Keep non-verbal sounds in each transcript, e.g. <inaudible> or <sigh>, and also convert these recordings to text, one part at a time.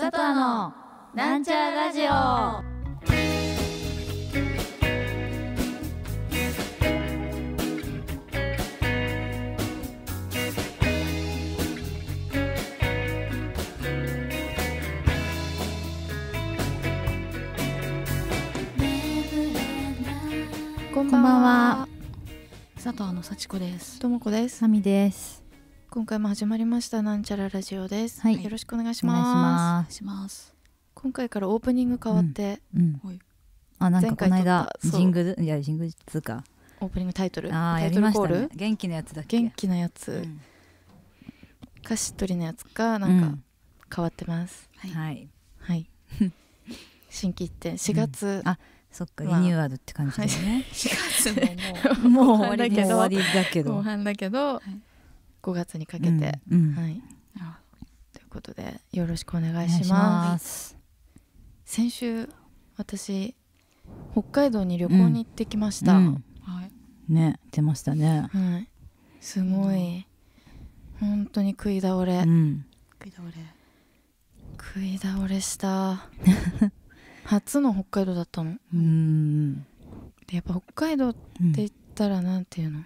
佐藤のなんちゃらラジオこんばんは佐藤の幸子ですともこです。さみです。今回も始まりましたなんちゃらラジオです、はいよろしくお願いしまします今回からオープニング変わって、うんあなんかこの間ジングルいやジングルつうかオープニングタイトルあタやイトルコーたル、ね元気なやつだっけ元気なやつ、うん歌詞取りのやつかなんか変わってます、うんはい、はい <laughs> 新規一て4月、あそっかリまあニューアルって感じですね、4月ももう <laughs> もう終わりだけどもう終わりだけ後半だけど、い5月にかけて、うん、はいということでよろしくお願いします先週私北海道に旅行に行ってきました、はい、ね出ましたね、はい、すごい本当に食い倒れ、食い倒れ食い倒れした <laughs> 初の北海道だったのうんでやっぱ北海道って言ったらなんていうの、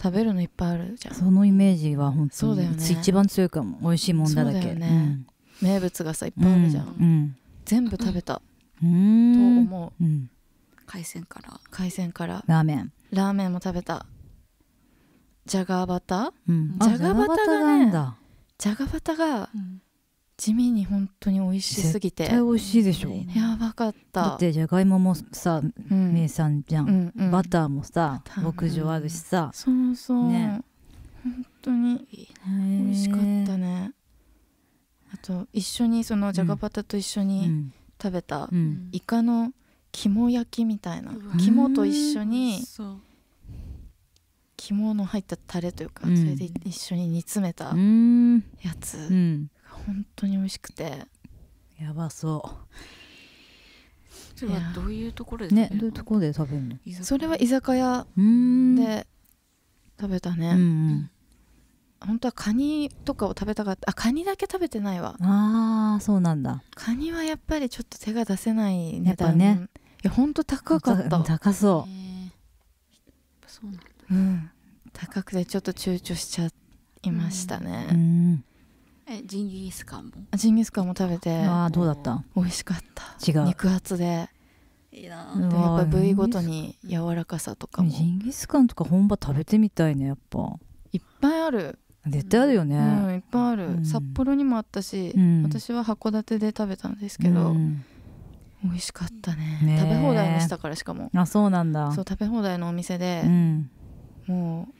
食べるのいっぱいあるじゃんそのイメージは本当に、ね、一番強いかも美味しいもんだだけ、名物がさいっぱいあるじゃん、全部食べた、と思う、海鮮から海鮮からラーメンラーメンも食べたじゃがバタ、じゃがバタがねャガーバタが、地味に本当に美味しすぎて絶対美味しいでしょやばかっただってじゃがいももさ、うん、名産じゃん、うんうん、バターもさ牧場あるしさ、そうそうね本当に美味しかったねあと一緒にそのじゃがバターと一緒に食べた、うんうん、イカの肝焼きみたいな肝と一緒に肝の入ったタレというか、それで一緒に煮詰めたやつ、本当に美味しくてやばそうそれはどういうところでねどういうところで食べるのそれは居酒屋で食べたねうん本当はカニとかを食べたかったあカニだけ食べてないわあーそうなんだカニはやっぱりちょっと手が出せない値段ねいや本当高かった高そうそうなんだ、うん、高くてちょっと躊躇しちゃいましたね、うん、えジンギスカンもジンギスカンも食べてああどうだった美味しかった違う肉厚でいいなでやっぱ部位ごとに柔らかさとかもジンギスカンとか本場食べてみたいねやっぱいっぱいある絶対あるよね、うん、いっぱいある、うん、札幌にもあったし、うん、私は函館で食べたんですけど、美味しかったね、ね、食べ放題にしたからしかもあそうなんだそう食べ放題のお店で、もう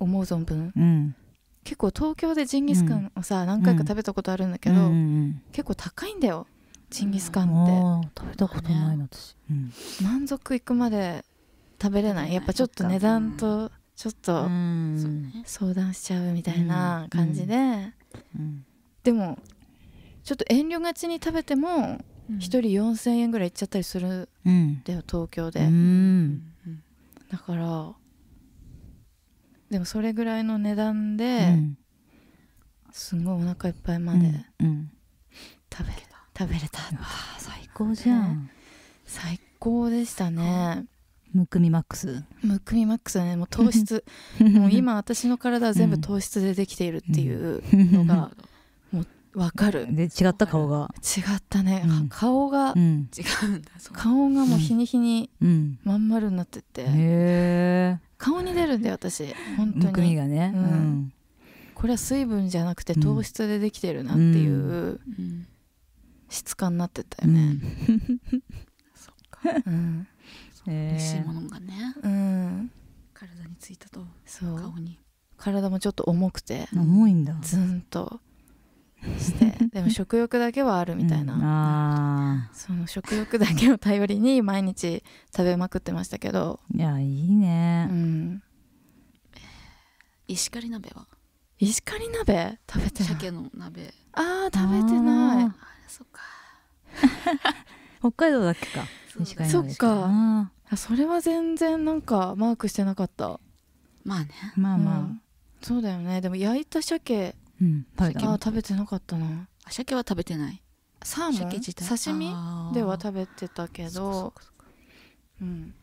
思う存分うん、結構東京でジンギスカンをさ、うん、何回か食べたことあるんだけど、うん結構高いんだよジンギスカンって、食べたことないの私、満足いくまで食べれないやっぱちょっと値段とちょっと相談しちゃうみたいな感じで、でもちょっと遠慮がちに食べても1人4,000円ぐらいいっちゃったりするんだよ、東京で、だからでもそれぐらいの値段で、うん、すごいお腹いっぱいまで、うんうん、食べ食べれたわ最高じゃん、ね、最高でしたねむくみマックスむくみマックスだねもう糖質 <laughs> もう今私の体は全部糖質でできているっていうのが <laughs> <laughs> わかるで違った顔が違ったね、うん、顔が違うんだ、顔がもう日に日にまん丸になってて、うん、顔に出るんだよ私本当にむくみがね、うん、これは水分じゃなくて糖質でできてるなっていう質感になってたよね、<laughs> そっか、うん、そ美味しいものがね、うん、体についたと顔に体もちょっと重くて重いんだずんとして <laughs> でも食欲だけはあるみたいな、うん、その食欲だけを頼りに毎日食べまくってましたけどいやいいね、うん、石狩鍋は石狩鍋食べて鮭の鍋ああ食べてないあそっか <laughs> 北海道だっけか石狩鍋そっかそれは全然なんかマークしてなかったまあねまあまあ、うん、そうだよねでも焼いた鮭うん鮭あ食べてなかったな鮭は食べてないサーモン刺身では食べてたけどうん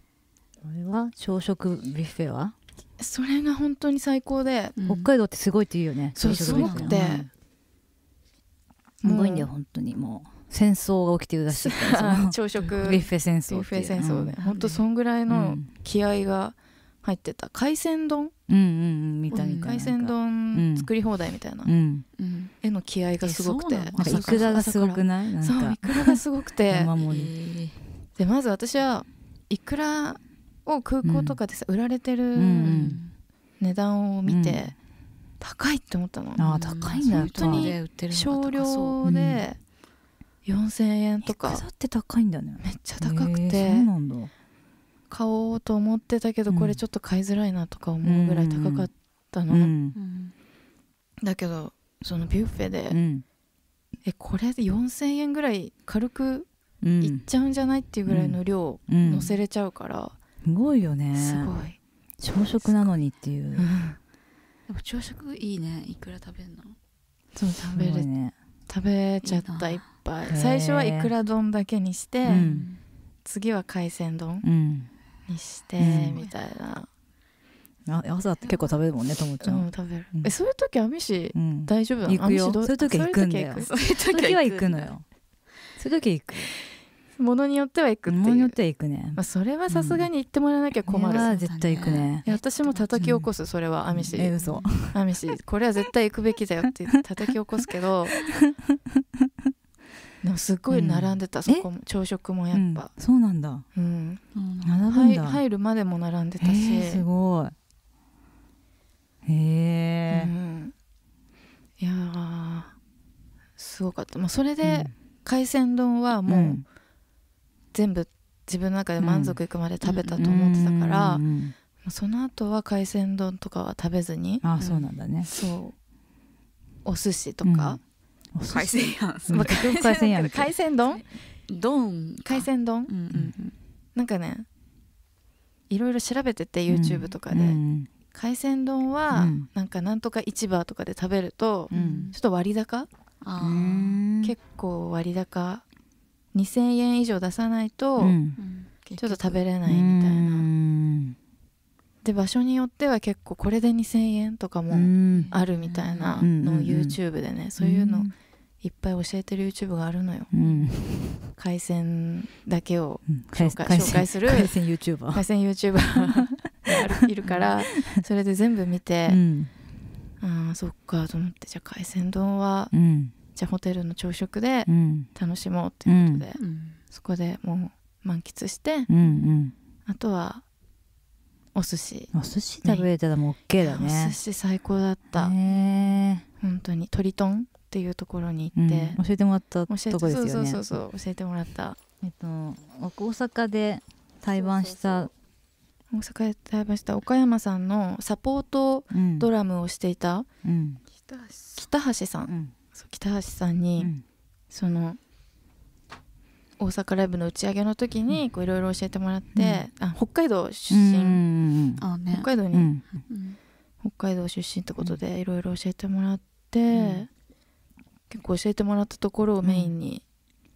あれは朝食ビュッフェはそれが本当に最高で、北海道ってすごいって言うよねそうすごくて、すごいんだよ本当にもう戦争が起きてるらしい <laughs> 朝食ビュッフェ戦争ビュッフェ戦争で、本当そんぐらいの気合が入ってた海鮮丼うんうんみたいな海鮮丼作り放題みたいな、うん、絵の気合がすごくてなんかイクラがすごくないそういくらがすごくてでまず私はイクラを空港とかでさ、売られてる値段を見て、高いって思ったのああ高いんだ本当に少量で4000円とかイクラって高いんだねめっちゃ高くてそうなんだ買おうと思ってたけど、これちょっと買いづらいなとか思うぐらい高かったの、うん、だけどそのビュッフェで、うん、えこれで4,000円ぐらい軽くいっちゃうんじゃないっていうぐらいの量乗せれちゃうから、すごいよねすごい朝食なのにっていう、でも朝食いいねいくら食べるのそう食べる、ね、食べちゃったいっぱい最初はいくら丼だけにして、次は海鮮丼、にしてみたいな、あ朝って結構食べるもんねともちゃん、うん、食べる、えそういう時アミシ、大丈夫なの行くよそういう時は行くんだよそういう時は行くのよそういう時は行くものによっては行くっていうものによっては行くね、まあ、それはさすがに行ってもらわなきゃ困る、うん、絶対行くね私も叩き起こすそれはアミシ、うん、え嘘アミシこれは絶対行くべきだよって叩き起こすけど <laughs> でもすごい並んでた、うん、そこも朝食もやっぱ、うん、そうなんだ、うん、並ぶ入るまでも並んでたし、えー、すごいへえ、うん、いやすごかった、まあ、それで海鮮丼はもう全部自分の中で満足いくまで食べたと思ってたから、うんその後は海鮮丼とかは食べずにあそうなんだねそうお寿司とか、海鮮やん、まあ、海鮮やん海鮮丼丼海鮮丼、うんうん、なんかねいろいろ調べてて YouTube とかで、うん、海鮮丼は、なんかなんとか市場とかで食べると、ちょっと割高結構割高2,000円以上出さないと、ちょっと食べれないみたいな。で場所によっては結構これで2,000円とかもあるみたいなのを YouTube でねそういうのいっぱい教えてる YouTube があるのよ、うん、海鮮だけを紹介,、紹介する海鮮 YouTuber 海鮮 YouTuber が <laughs> いるからそれで全部見て、うん、あそっかと思ってじゃあ海鮮丼は、うん、じゃあホテルの朝食で楽しもうっていうことで、そこでもう満喫して、うんうん、あとはお寿司お寿司食べれたらもう OK だねお寿司最高だった本当に鳥とんっていうところに行って、うん、教えてもらったとこですよねそうそうそう教えてもらったえっと大阪で対バンした大阪で対バンした岡山さんのサポートドラムをしていた、うん、北橋さん、うん、北橋さんに、うん、その大阪ライブの打ち上げの時にいろいろ教えてもらって、うん、あ北海道出身、北海道に、うん、北海道出身ってことでいろいろ教えてもらって、うん、結構教えてもらったところをメインに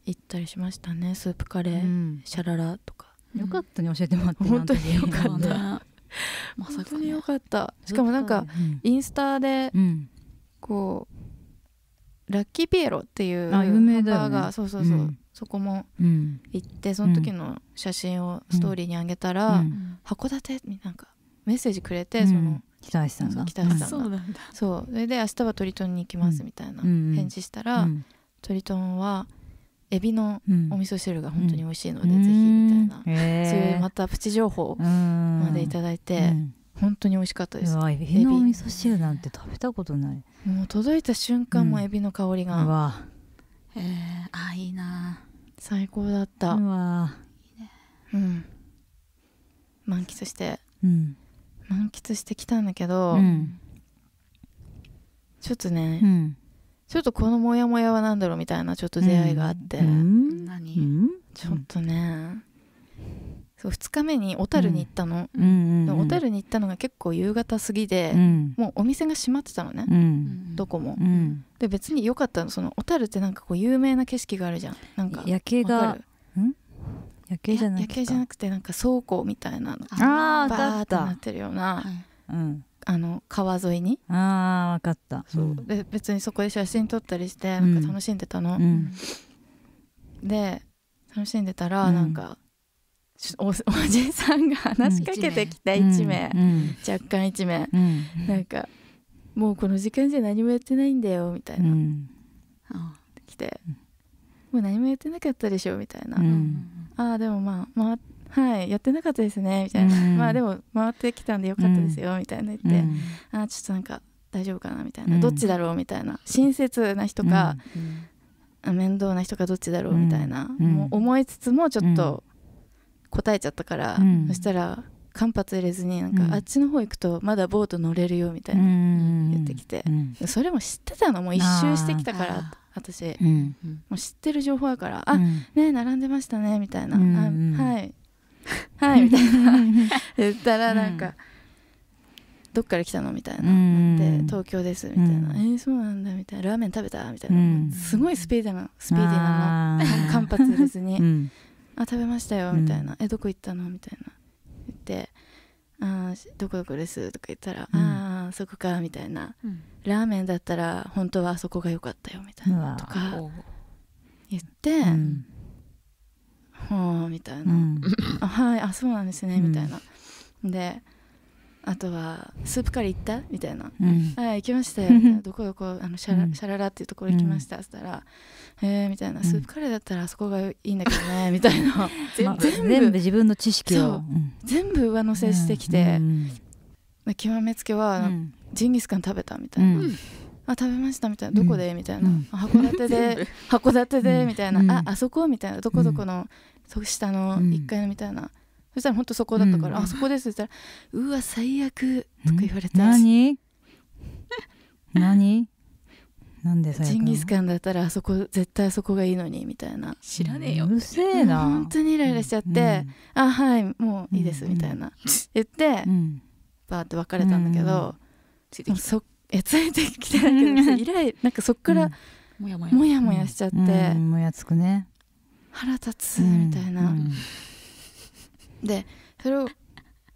行ったりしましたね、スープカレー、シャララとか。よかったね教えてもらって本当によかった、まさか、本当によかったしかもなんか、インスタで、こうラッキーピエロっていうハンバーガー、そうそうそう、そこも行って、その時の写真をストーリーにあげたら、函館になんかメッセージくれて、その北橋さんが北橋さんそうなんだそうそれで明日はトリトンに行きますみたいな返事したら、トリトンはエビのお味噌汁が本当に美味しいので、ぜひみたいな、そういうまたプチ情報まで頂いて、本当に美味しかったですエビの味噌汁なんて食べたことないもう届いた瞬間もエビの香りが、えー、あいいな最高だったうわいいねうん満喫して、うん、満喫してきたんだけど、うん、ちょっとね、うん、ちょっとこのモヤモヤは何だろうみたいなちょっと出会いがあって、何、ちょっとね、そう2日目に小樽に行ったの、うん、小樽に行ったのが結構夕方過ぎで、うん、もうお店が閉まってたのね、うん、どこも、うん、で別に良かったのその小樽ってなんかこう有名な景色があるじゃんなんか夜景が夜景じゃな夜景じゃなくてなんか倉庫みたいなのあバーってなってるような、はい、あの川沿いにああ分かったそうで別にそこで写真撮ったりしてなんか楽しんでたの、で楽しんでたらなんか、おじさんが話しかけてきた1名、うん、若干1名、うん、なんか「もうこの時間じゃ何もやってないんだよ」みたいな、うん、来て、もう何もやってなかったでしょ」みたいな「うん、ああでもまあ、まあ、はいやってなかったですね」みたいな「まあでも回ってきたんでよかったですよ」みたいな言って「ああちょっとなんか大丈夫かな」みたいな「どっちだろう」みたいな親切な人か、面倒な人かどっちだろうみたいな、もう思いつつもちょっと。答えちゃったから、うん、そしたら間髪入れずになんか、あっちの方行くとまだボート乗れるよみたいな言ってきて、それも知ってたのもう一周してきたから私、もう知ってる情報やから「あ、うん、ね並んでましたね」みたいな「はいはい」みたいな <laughs> 言ったらなんか。どっから来たのみたいな、で東京ですみたいな、うん、えー、そうなんだみたいなラーメン食べたみたいな、すごいスピーディーなスピーディーなの間髪入れずに、「あ食べましたよ」みたいな「えどこ行ったの?」みたいな言って「あどこどこです」とか言ったら「ああそこか」みたいな、ラーメンだったら本当はあそこが良かったよ」みたいなとか言って、はあみたいな、うん、<laughs> はいあそうなんですね、みたいなであとはスープカレー行ったみたいな「うん、行きましたよ」<laughs> どこどこあのシャラ、うん、シャララっていうところ行きました」っつったら「ええ」みたいな、スープカレーだったらあそこがいいんだけどね」みたいな <laughs> 全部,、全部自分の知識を、全部上乗せしてきて、極めつけは、ジンギスカン食べたみたいな。あ食べましたみたいなどこで、みたいな、函館で函館でみたいな、ああそこみたいなどこどこの、下の1階のみたいな、そしたら本当そこだったから「うん、あそこです」って言ったら「うわ最悪」とか言われて何 <laughs> 何なんでジンギスカンだったらあそこ絶対あそこがいいのにみたいな知らねえようるせえな本当にイライラしちゃって、うん、あはいもういいですみたいな、言って、うん、バーって別れたんだけど、うん、そえついてきてないけど <laughs> イライなんかそこから、もやもやもやもやしちゃって、もやつくね腹立つみたいな、でそれを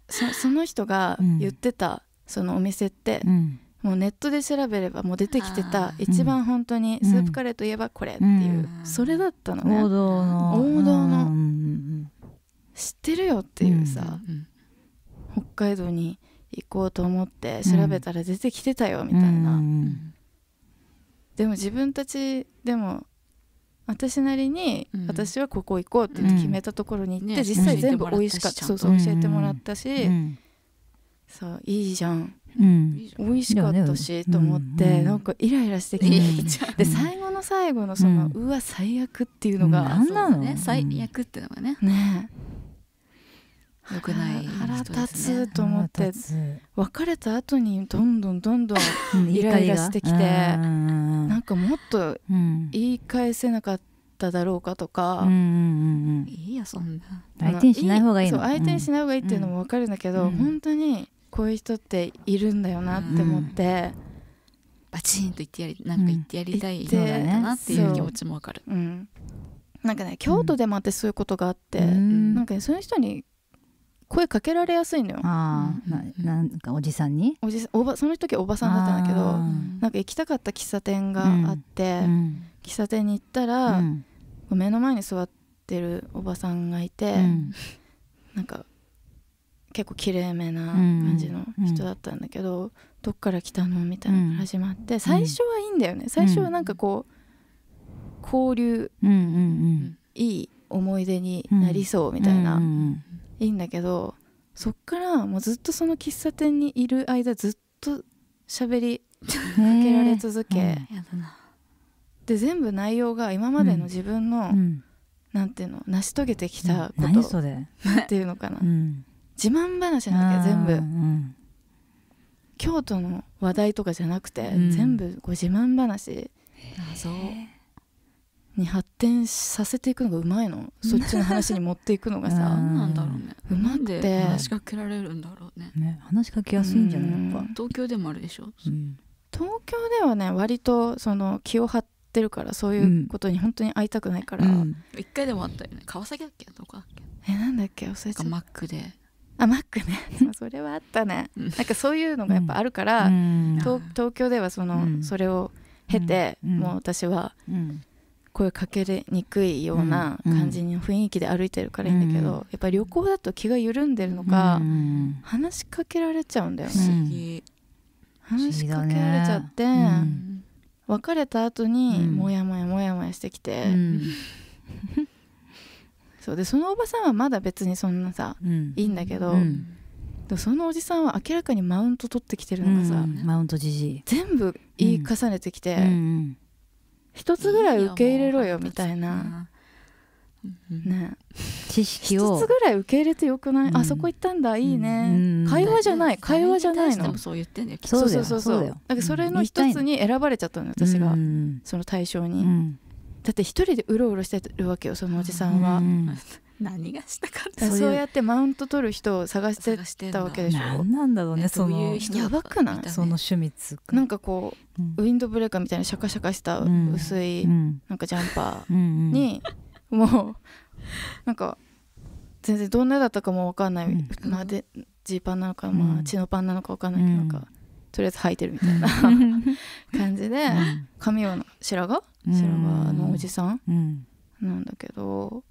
その人が言ってた、そのお店って、もうネットで調べればもう出てきてた一番本当にスープカレーといえばこれっていう、それだったのね王道の知ってるよっていうさ、北海道に行こうと思って調べたら出てきてたよみたいな、でも自分たちでも私なりに私はここ行こうって決めたところに行って、実際全部美味しかったそうそう教えてもらったし、さいいじゃん、うん、美味しかったし、と思って、なんかイライラしてきて、で最後の最後のその、うわ最悪っていうのがんなの、ね、最悪っていうのがねね良くない、ね、腹立つと思って別れた後にどんどんどんどんイライラしてきてなんかもっと言い返せなかっただろうかとか、うんうんうん、いいやそんな相手にしない方がいいの相手にしない方がいいっていうのも分かるんだけど、うん、本当にこういう人っているんだよなって思って。うんバチンと言ってやりなんか言ってやりたいだなっていう気持ちもかる、うん、なんかね京都でもあってそういうことがあって、うん、なんか、ね、そういう人に声かけられやすいのよあ、うなんかおじさんにおじさんおばその時おばさんだったんだけどなんか行きたかった喫茶店があって、喫茶店に行ったら、目の前に座ってるおばさんがいて、うん、なんか結構きれいめな感じの人だったんだけど、うん、どっから来たのみたいなのが始まって、うん、最初はいいんだよね最初はなんかこう、うん、交流、いい思い出になりそうみたいないいんだけどそっからもうずっとその喫茶店にいる間ずっと喋りかけられ続け、で全部内容が今までの自分の、うん、なんていうの成し遂げてきたことっていうのかな、うん、自慢話なんだけど全部、うん、京都の話題とかじゃなくて、全部ご自慢話。そうに発展させていくのがうまいのそっちの話に持っていくのがさ <laughs> なんだろうねうまって話しかけられるんだろうね、ね、話しかけやすいんじゃないやっぱ東京でもあるでしょ、うん、東京ではね割とその気を張ってるからそういうことに本当に会いたくないから、うん、一回でもあったよね川崎だっけどこだっけえなんだっけ忘れちゃマックであマックねそれはあったねなんかそういうのがやっぱあるから、うん、東京ではその、それを経て、もう私は、うん声かけにくいような感じの雰囲気で歩いてるからいいんだけど、うん、やっぱり旅行だと気が緩んでるのか、うん、話しかけられちゃうんだよね。話しかけられちゃって、ね、別れた後にモヤモヤモヤモヤしてきて、<laughs> そうでそのおばさんはまだ別にそんなさ、いいんだけど。そのおじさんは明らかにマウント取ってきてるのがさ、マウントじじ全部言い重ねてきて、一つぐらい受け入れろよみたいな。ね、知識を一つぐらい受け入れてよくない、うん、あそこ行ったんだいいね、会話じゃない会話じゃないのそうそうそうそうそうだかど、それの一つに選ばれちゃったの私が、その対象に、だって一人でうろうろしてるわけよそのおじさんは、何がしたかったそうやってマウント取る人を探してたわけでしょ何なんだろうねそのやばくないその趣味つくなんかこう、ウィンドブレーカーみたいなシャカシャカした薄い、なんかジャンパーに、もうなんか全然どんなだったかも分かんない、ん、までジーパンなのか、まあ、チノパンなのか分かんないけど、なんかとりあえず履いてるみたいな <laughs> 感じで、髪を白髪白髪のおじさん、なんだけど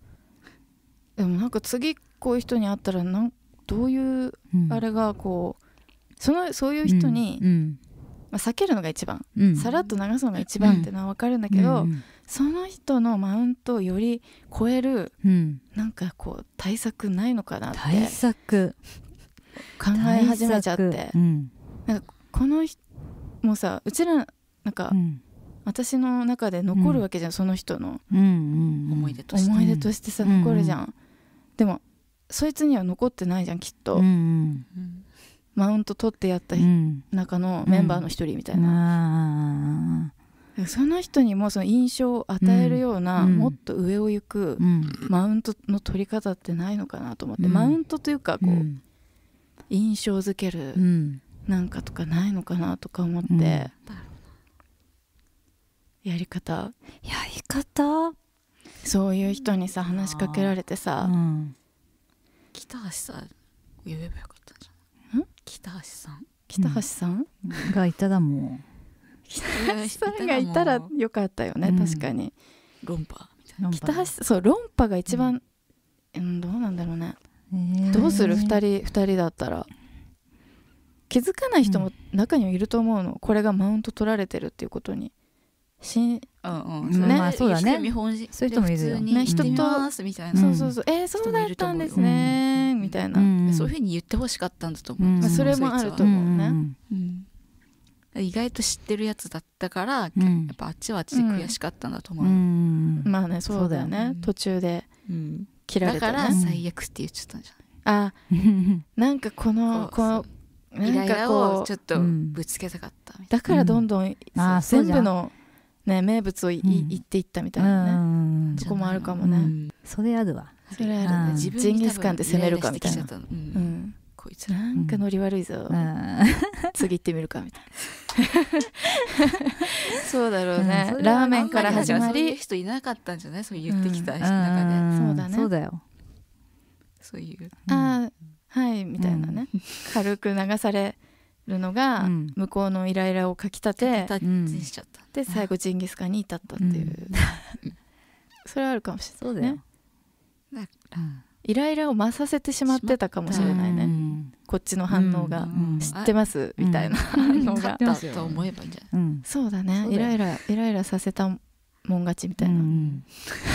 でもなんか次こういう人に会ったらなんどういうあれがこう、うん、そのそういう人に、うん、まあ、避けるのが一番、うん、さらっと流すのが一番ってのは分かるんだけど、その人のマウントをより超える、うん、なんかこう対策ないのかなって対策考え始めちゃって、なんかこのもうさうちらなんか、私の中で残るわけじゃん、その人の、思い出として思い出としてさ残るじゃんでもそいつには残ってないじゃんきっと、うん、マウント取ってやった中のメンバーの一人みたいな、うん、その人にもその印象を与えるような、もっと上を行くマウントの取り方ってないのかなと思って、マウントというかこう、印象づけるなんかとかないのかなとか思って、やり方やり方そういう人にさ話しかけられてさ、うん、北橋さん言えばよかったじゃん北橋さん北橋さん、うん、がいただもん北橋さんがいたらよかったよね、うん、確かに論破北橋そう論破が一番、うん、どうなんだろうね、えー、どうする2人2人だったら気づかない人も中にはいると思うの、これがマウント取られてるっていうことにしうんうんそうだね見本そういう人もいるよね人とみたいな、そうそうそうえそうだったんですね、みたいな、そういうふうに言ってほしかったんだと思う、うそれもあると思うね、う意外と知ってるやつだったから、やっぱあっちはあっちで悔しかったんだと思う、まあねそうだよね途中で切られた、ら最悪って言っちゃったんじゃないあなんかこのこのなんかこうちょっとぶつけたかっただからどんどん、全部のね名物をい、言っていったみたいなねとこもあるかもねそれあるわそれあるねジンギスカンで攻めるかみたいなこいつなんかノリ悪いぞ、次行ってみるかみたいなそうだろうね、ラーメンから始まり人いなかったんじゃないそう言ってきた中で、そうだねそういうああはいみたいなね、軽く流されるのが、向こうのイライラをかきたて、うん、で最後ジンギスカンに至ったっていう、うん、<laughs> それはあるかもしれないねだからイライラを増させてしまってたかもしれないね、うこっちの反応が「知ってます、みたいな反応が、と思えばいいんじゃない、そうだねイライライライラさせたもん勝ちみたいな、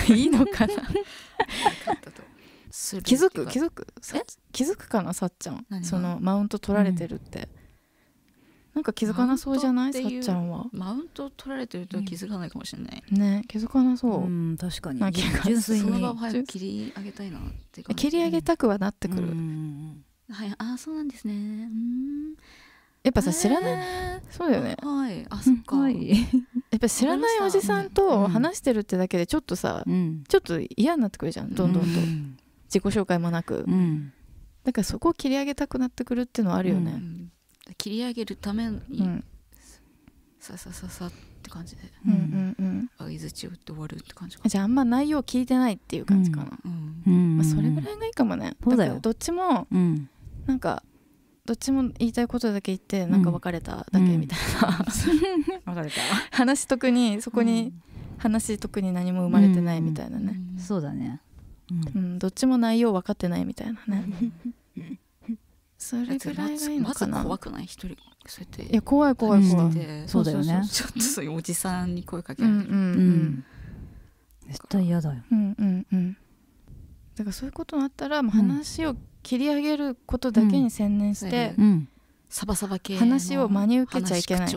<laughs> いいのかな気づく気づく気づくかなさっちゃんそのマウント取られてるって、なんか気づかなそうじゃないさっちゃんはマウント取られてると気づかないかもしれない、うん、ね気づかなそううん確かに純粋にその場を早く切り上げたいなって感じ切り上げたくはなってくる、はいああそうなんですねうんやっぱさ、知らないそうだよねはいあそっか、い、やっぱ知らないおじさんと話してるってだけでちょっとさ、うん、ちょっと嫌になってくるじゃんどんどんと、うん、自己紹介もなく、うん、だからそこを切り上げたくなってくるっていうのはあるよね、うん切り上げるために、うん、ささささって感じで相づちを打って終わるって感じかじゃああんま内容聞いてないっていう感じかな、まあ、それぐらいがいいかもねそうだよどっちも、うん、なんかどっちも言いたいことだけ言ってなんか別れただけみたいな、うん、<laughs> 話特にそこに、話特に何も生まれてないみたいなね、そうだね、うん、どっちも内容分かってないみたいなね <laughs> それぐらいがいいのかな、ま、怖くない一人そうやっていや怖い怖い怖い、うん、そうだよねちょっとそういうおじさんに声かけられる、うんうんうん、絶対嫌だよ、うんうんうん、だからそういうことがあったら、もう話を切り上げることだけに専念して、うんサバサバ系話を真に受けちゃいけない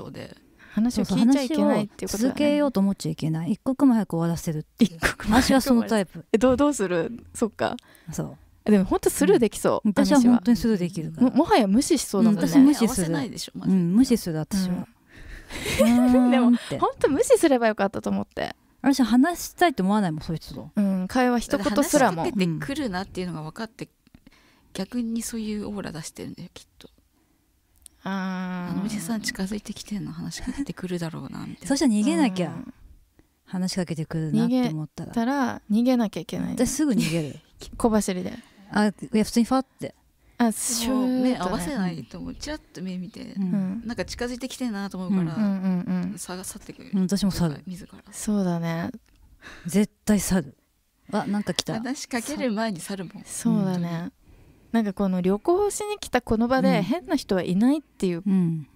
話を聞いちゃいけないっていうこと、ね、続けようと思っちゃいけない一刻も早く終わらせるっていう話はそのタイプえどうどうするそっかそうでも本当スルーできそう、私は本当にスルーできるもはや無視しそうだもんね、私無視するうん、無視する私は、でも本当無視すればよかったと思って私話したいと思わないもんそういう人と、うん、会話一言すらも話しかけてくるなっていうのが分かって、逆にそういうオーラ出してるんだよきっとああおじさん近づいてきてんの話しかけてくるだろうなみたいなそしたら逃げなきゃ、話しかけてくるなって思ったら逃げ逃げなきゃいけない、ね、私すぐ逃げる <laughs> 小走りであいや普通にファってあそう、目合わせないと思うちらっと目見て、うん、なんか近づいてきてんなと思うから、うんうんうん、差が去ってくる私も去る自らそうだね絶対去るあなんか来た話かける前に去るもんそうだね、なんかこの旅行しに来たこの場で変な人はいないっていう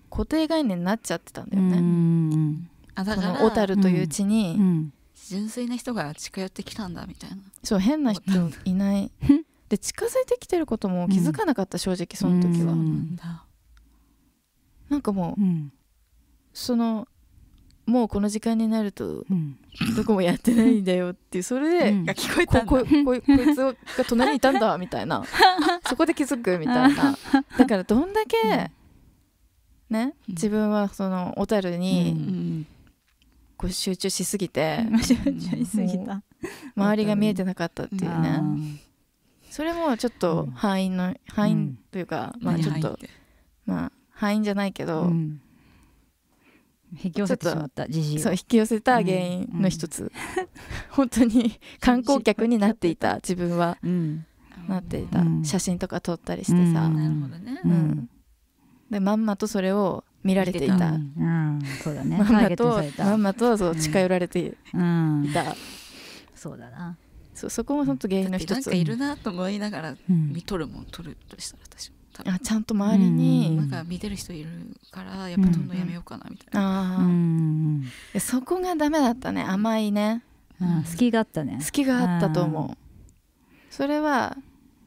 固定概念になっちゃってたんだよね、うん、この小樽という地に、うん純粋な人が近寄ってきたんだみたいなそう変な人いない <laughs> で近づいてきてることも気づかなかった、正直その時は、うん、なんかもう、そのもうこの時間になると、どこもやってないんだよっていうそれで、が聞こえたこここいつが隣にいたんだみたいな <laughs> そこで気づくみたいなだからどんだけ、ね自分はその小樽に、こう集中しすぎて集中しすぎた周りが見えてなかったっていうね。それもちょっと敗因の敗因というか、まあちょっとまあ敗因じゃないけど、引き寄せてしまったそう引き寄せた原因の一つ、うんうん、<laughs> 本当に観光客になっていた自分は、うん、なっていた、写真とか撮ったりしてさ、なるほどね、うん、でまんまとそれを見られていたた、うんそうだねまんまとまんまとそう近寄られていた、そうだなそそこも本当原因の一つなんかいるなと思いながら見とるもん、とるとしたら私もあちゃんと周りに、なんか見てる人いるからやっぱどんどやめようかなみたいな、うんあそこがダメだったね甘いね隙、きがあったね隙があったと思うそれは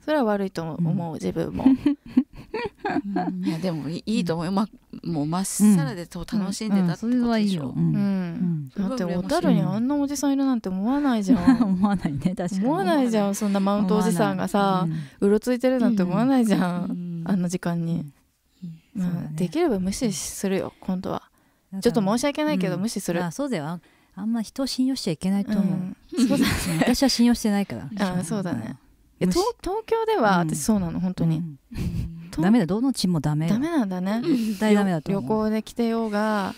それは悪いと思う、自分もいやでもいいと思う、ま、もうまっさらでと楽しんでたってことでしょ、うんだって小樽にあんなおじさんいるなんて思わないじゃん <laughs> 思わないね確かに思わないじゃんそんなマウントおじさんがさ、うん、うろついてるなんて思わないじゃん、うん、あんな時間に、うん、まあ、ね、できれば無視するよ今度はちょっと申し訳ないけど無視する、あそうではあんま人を信用しちゃいけないと思う,、そうだね、私は信用してないからあそうだね東東京では私そうなの本当に、ダメだどの地もダメダメなんだね絶ダメだと旅行で来てようが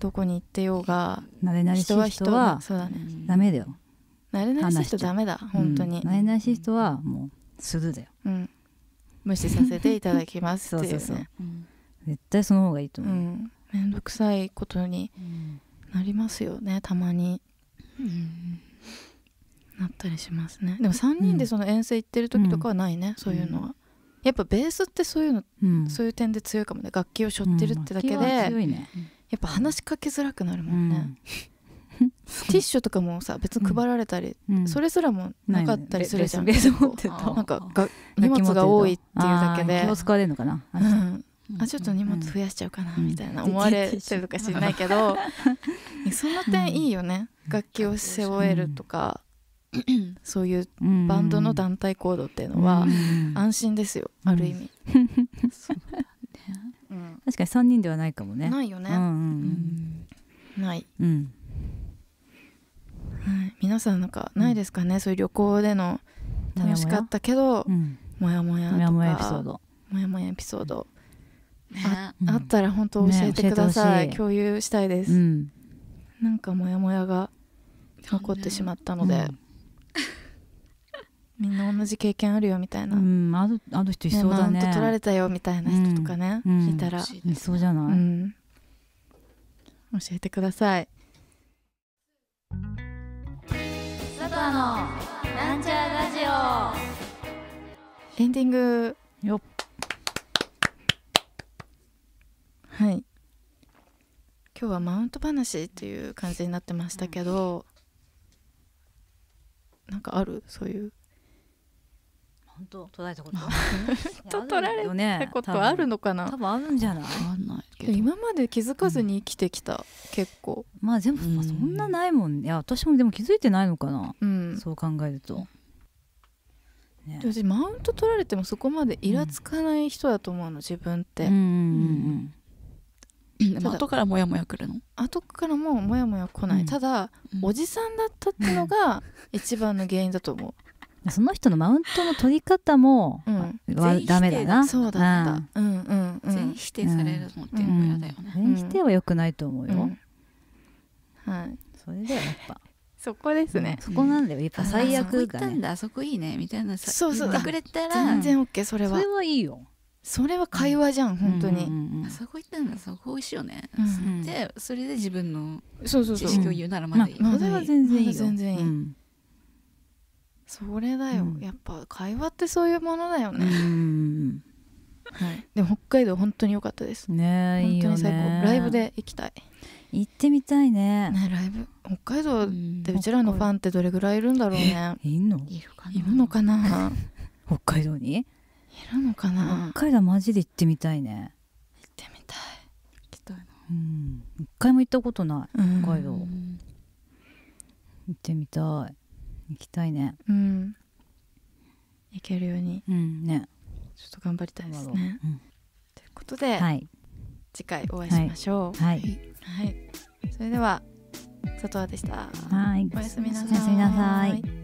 どこに行ってようが慣れ慣れしい人はそうだねダメだよ慣れ慣れしい人ダメだ本当に、慣れ慣れしい人はもうするだよ、うん、無視させていただきますっていうね <laughs> ん、絶対その方がいいと思う、うん、めんどくさいことになりますよねたまに、うん、なったりしますねでも3人でその遠征行ってる時とかはないね、そういうのは。やっぱベースってそういうの、そういう点で強いかもね楽器を背負ってるってだけで、強いね、やっぱ話しかけづらくなるもんね、うん、<laughs> ティッシュとかもさ別に配られたり、うん、それすらもなかったりするじゃん、ね、なんかが荷物が多いっていうだけで気を使われるのかな、うん、あちょっと荷物増やしちゃうかなみたいな思われてるかしれないけどその点いいよね、楽器を背負えるとか、そういうバンドの団体行動っていうのは安心ですよ、ある意味。そうだね <laughs> うん、確かに3人ではないかもねないよね、うんうんうん、ない、うん、はい、皆さんなんかないですかね、そういう旅行での楽しかったけどもやもやもやエピソードもやもやエピソード、ああったら本当教えてくださいね共有したいです、なんかもやもやが残ってしまったので、みんな同じ経験あるよみたいな、うん、あるある人いそうだね取られたよみたいな人とかね、うん、いたらいそうじゃない、うん、教えてくださいのなんちゃラジオエンディングよっはい今日はマウント話っていう感じになってましたけど、うん、なんかあるそういう本当途絶えたこと <laughs> と取られたことあるのかな多分あるんじゃない今まで気づかずに生きてきた、うん、結構まあ全部、まあ、そんなないもんね私もでも気づいてないのかな、うん、そう考えると、ね、私マウント取られてもそこまでイラつかない人だと思うの自分って、うん、うううんん、ん後からもやもやくるの後からももやもや来ない、ただおじさんだったってのが一番の原因だと思うその人のマウントの取り方も、ダメだなそうだうん、うんうん、全否定されるのっていうのも嫌だよね、全否定はよくないと思うよ、はいそれでやっぱ <laughs> そこですね、そこなんだよやっぱ最悪だ、ね、あそこだあそこいいねみたいなそうそうってくれたら全然 OK それはそれはいいよそれは会話じゃん、本当に、あそこ行ったんだそこ美味しいよね、でそれで自分の知識を言うならまだいい、うそれは全然いい全然いい、それだよ、うん、やっぱ会話ってそういうものだよね、はい、でも北海道本当に良かったですね本当に最高ライブで行きたい行ってみたいねねライブ北海道でうちらのファンってどれぐらいいるんだろうね、いんのいるかないるのかな <laughs> 北海道にいるのかな北海道マジで行ってみたいね行ってみたい行きたいなうん一回も行ったことない北海道行ってみたい行きたいねうん行けるようにうんねちょっと頑張りたいですね、うん、ということで、はい、次回お会いしましょうはい、はい、はい、それでは佐藤でしたはいおやすみなさいおやすみなさい